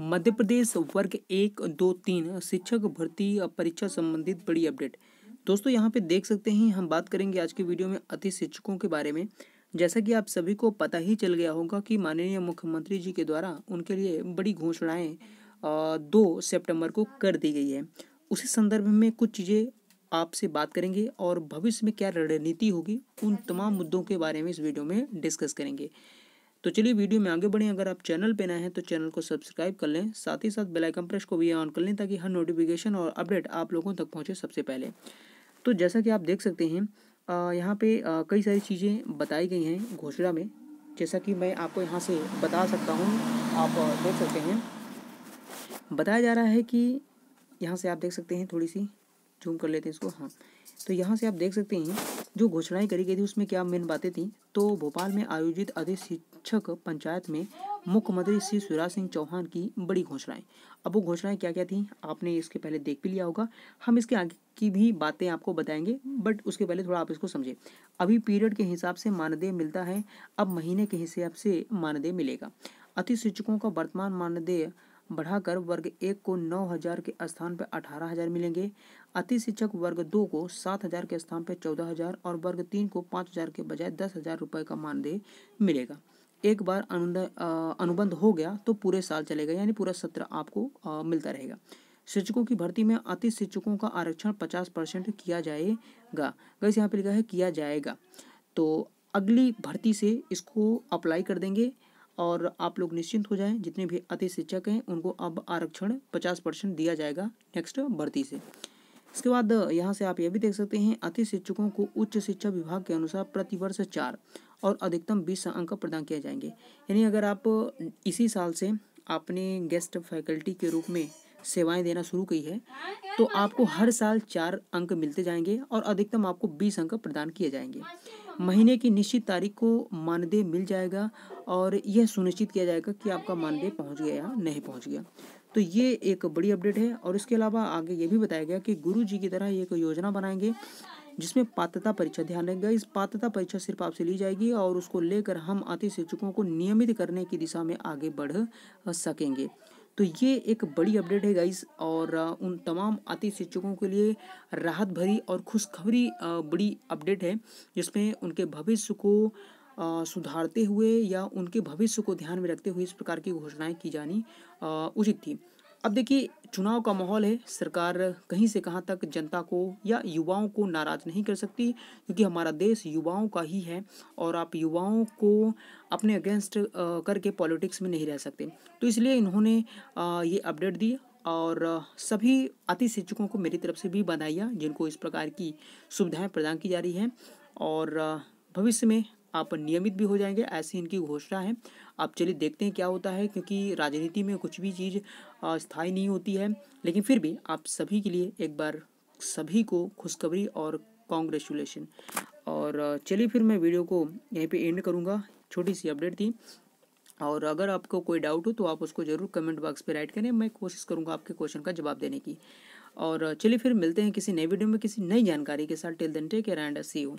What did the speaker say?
मध्य प्रदेश वर्ग एक दो तीन शिक्षक भर्ती परीक्षा संबंधित बड़ी अपडेट दोस्तों यहाँ पे देख सकते हैं हम बात करेंगे आज के वीडियो में अति शिक्षकों के बारे में जैसा कि आप सभी को पता ही चल गया होगा कि माननीय मुख्यमंत्री जी के द्वारा उनके लिए बड़ी घोषणाएं दो सितंबर को कर दी गई है उसी संदर्भ में कुछ चीज़ें आपसे बात करेंगे और भविष्य में क्या रणनीति होगी उन तमाम मुद्दों के बारे में इस वीडियो में डिस्कस करेंगे तो चलिए वीडियो में आगे बढ़ें अगर आप चैनल पे नए हैं तो चैनल को सब्सक्राइब कर लें साथ ही साथ बेलाइकन प्रेस को भी ऑन कर लें ताकि हर नोटिफिकेशन और अपडेट आप लोगों तक पहुँचे सबसे पहले तो जैसा कि आप देख सकते हैं यहाँ पे कई सारी चीज़ें बताई गई हैं घोषणा में जैसा कि मैं आपको यहाँ से बता सकता हूँ आप देख सकते हैं बताया जा रहा है कि यहाँ से आप देख सकते हैं थोड़ी सी झूम कर लेते हैं इसको हाँ तो यहाँ से आप देख सकते हैं जो घोषणाएं करी गई थी उसमें क्या मेन बातें थी तो भोपाल में आयोजित अधिशिक्षक पंचायत में मुख्यमंत्री श्री शिवराज सिंह चौहान की बड़ी घोषणाएं अब वो घोषणाएं क्या क्या थी आपने इसके पहले देख भी लिया होगा हम इसके आगे की भी बातें आपको बताएंगे बट उसके पहले थोड़ा आप इसको समझे अभी पीरियड के हिसाब से मानदेय मिलता है अब महीने के हिसाब से मानदेय मिलेगा अतिशिक्षकों का वर्तमान मानदेय बढ़ाकर वर्ग एक को नौ हज़ार के स्थान पर अठारह हज़ार मिलेंगे अति शिक्षक वर्ग दो को सात हज़ार के स्थान पर चौदह हज़ार और वर्ग तीन को पाँच हज़ार के बजाय दस हज़ार रुपये का मानदेय मिलेगा एक बार अनुबंध हो गया तो पूरे साल चलेगा यानी पूरा सत्र आपको आ, मिलता रहेगा शिक्षकों की भर्ती में अति शिक्षकों का आरक्षण पचास परसेंट किया जाएगा गैस यहाँ पे लिखा है किया जाएगा तो अगली भर्ती से इसको अप्लाई कर देंगे और आप लोग निश्चिंत हो जाएं जितने भी अति शिक्षक हैं उनको अब आरक्षण पचास परसेंट दिया जाएगा नेक्स्ट भर्ती से इसके बाद यहाँ से आप ये भी देख सकते हैं अति शिक्षकों को उच्च शिक्षा विभाग के अनुसार प्रतिवर्ष चार और अधिकतम बीस अंक प्रदान किए जाएंगे यानी अगर आप इसी साल से आपने गेस्ट फैकल्टी के रूप में सेवाएं देना शुरू की है तो आपको हर साल चार अंक मिलते जाएंगे और अधिकतम आपको बीस अंक प्रदान किए जाएंगे महीने की निश्चित तारीख को मानदेय मिल जाएगा और यह सुनिश्चित किया जाएगा कि आपका मानदेय पहुंच गया या नहीं पहुंच गया तो ये एक बड़ी अपडेट है और इसके अलावा आगे ये भी बताया गया कि गुरु जी की तरह एक योजना बनाएंगे जिसमें पात्रता परीक्षा ध्यान रखेगा इस पात्रता परीक्षा सिर्फ आपसे ली जाएगी और उसको लेकर हम अति शिक्षकों को नियमित करने की दिशा में आगे बढ़ सकेंगे तो ये एक बड़ी अपडेट है गाइस और उन तमाम आते शिक्षकों के लिए राहत भरी और खुशखबरी बड़ी अपडेट है जिसमें उनके भविष्य को सुधारते हुए या उनके भविष्य को ध्यान में रखते हुए इस प्रकार की घोषणाएं की जानी उचित थी अब देखिए चुनाव का माहौल है सरकार कहीं से कहाँ तक जनता को या युवाओं को नाराज नहीं कर सकती क्योंकि हमारा देश युवाओं का ही है और आप युवाओं को अपने अगेंस्ट करके पॉलिटिक्स में नहीं रह सकते तो इसलिए इन्होंने ये अपडेट दी और सभी अति शिक्षकों को मेरी तरफ से भी बधाइयाँ जिनको इस प्रकार की सुविधाएं प्रदान की जा रही हैं और भविष्य में आप नियमित भी हो जाएंगे ऐसी इनकी घोषणा है अब चलिए देखते हैं क्या होता है क्योंकि राजनीति में कुछ भी चीज़ स्थायी नहीं होती है लेकिन फिर भी आप सभी के लिए एक बार सभी को खुशखबरी और कॉन्ग्रेचुलेशन और चलिए फिर मैं वीडियो को यहीं पे एंड करूँगा छोटी सी अपडेट थी और अगर आपको कोई डाउट हो तो आप उसको ज़रूर कमेंट बॉक्स पर राइट करें मैं कोशिश करूँगा आपके क्वेश्चन का जवाब देने की और चलिए फिर मिलते हैं किसी नए वीडियो में किसी नई जानकारी के साथ टेल दिन टेक एंड सी यू